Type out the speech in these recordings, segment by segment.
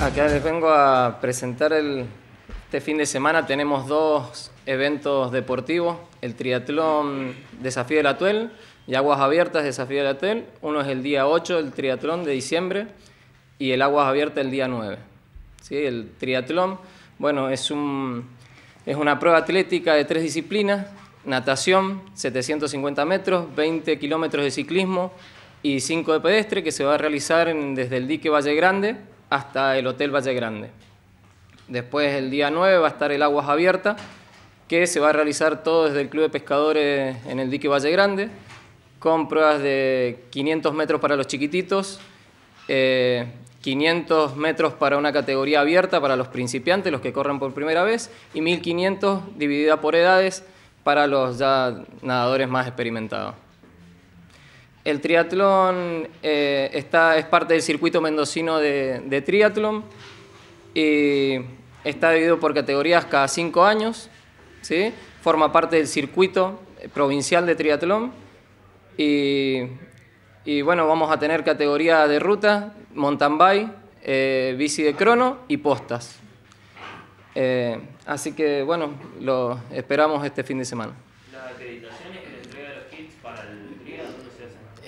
Acá les vengo a presentar este fin de semana tenemos dos eventos deportivos, el triatlón Desafío del Atuel y Aguas Abiertas Desafío del Atuel. Uno es el día 8, el triatlón de diciembre, y el Aguas Abiertas el día 9. ¿Sí? El triatlón, bueno, es, es una prueba atlética de tres disciplinas, natación, 750 metros, 20 kilómetros de ciclismo y 5 de pedestre, que se va a realizar desde el dique Valle Grande hasta el Hotel Valle Grande. Después el día 9 va a estar el Aguas Abierta, que se va a realizar todo desde el Club de Pescadores en el dique Valle Grande, con pruebas de 500 metros para los chiquititos, 500 eh, metros para una categoría abierta para los principiantes, los que corren por primera vez, y 1500 dividida por edades para los ya nadadores más experimentados. El triatlón eh, es parte del circuito mendocino de, triatlón y está dividido por categorías cada cinco años. ¿sí? Forma parte del circuito provincial de triatlón y, bueno, vamos a tener categoría de ruta, mountain bike, eh, bici de crono y postas. Eh, así que bueno, lo esperamos este fin de semana. ¿La acreditación?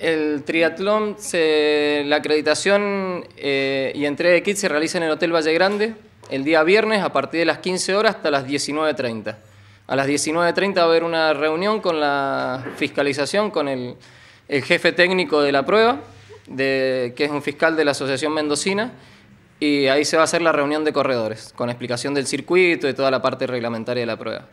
el triatlón, la acreditación eh, y entrega de kits se realiza en el Hotel Valle Grande el día viernes a partir de las 15 horas hasta las 19.30. A las 19.30 va a haber una reunión con la fiscalización, con el, jefe técnico de la prueba, que es un fiscal de la Asociación Mendocina, y ahí se va a hacer la reunión de corredores, con explicación del circuito y toda la parte reglamentaria de la prueba.